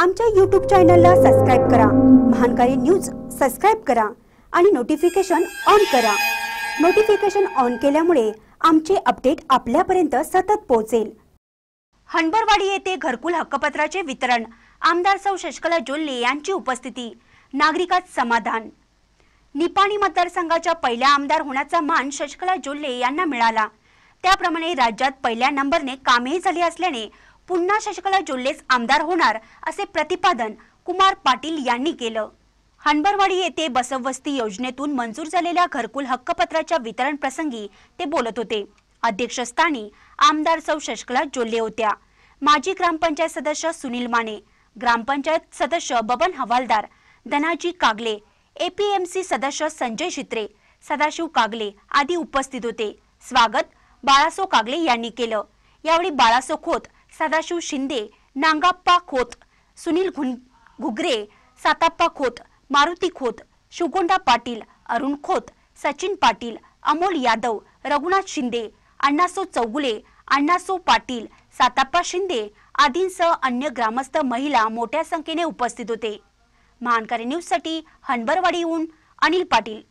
आमच्या यूट्यूब चॅनलला सबस्क्राईब करा महानकारी न्यूज सबस्क्राईब करा आणि नोटिफिकेशन ऑन करा नोटिफिकेशन ऑन केल्यामुळे आमचे अपडेट आपल्यापर्यंत सतत पोहोचेल हणबरवाडी येथे घरकुल हक्कपत्राचे वितरण आमदार सौ शशकला जोल्ले यांची उपस्थिती नागरिकात समाधान निपाणी मतदारसंघाच्या पहिल्या आमदार होण्याचा मान शशकला जोल्ले यांना मिळाला त्याप्रमाणे राज्यात पहिल्या नंबरने कामेही झाली असल्याने पुन्हा शशिकला जोल्लेच आमदार होणार असे प्रतिपादन कुमार पाटील यांनी केलं हंबरवाडी येथे बसवस्ती योजनेतून मंजूर झालेल्या घरकुल हक्कपत्राच्या वितरण प्रसंगी ते बोलत होते अध्यक्षस्थानी आमदार सौ शशकला जोल्ले होत्या माजी ग्रामपंचायत सदस्य सुनील माने ग्रामपंचायत सदस्य बबन हवालदार धनाजी कागले एपीएमसी सदस्य संजय शित्रे सदाशिव कागले आदी उपस्थित होते स्वागत बाळासो कागले यांनी केलं यावेळी बाळासो खोत सदाशिव शिंदे नांगाप्पा खोत सुनील घुगरे साताप्पा खोत मारुती खोत शुगोंडा पाटील अरुण खोत सचिन पाटील अमोल यादव रघुनाथ शिंदे अण्णासो चौगुले अण्णासो पाटील साताप्पा शिंदे आदींसह अन्य ग्रामस्थ महिला मोठ्या संख्येने उपस्थित होते महानकारी न्यूजसाठी हनबरवाडीहून अनिल पाटील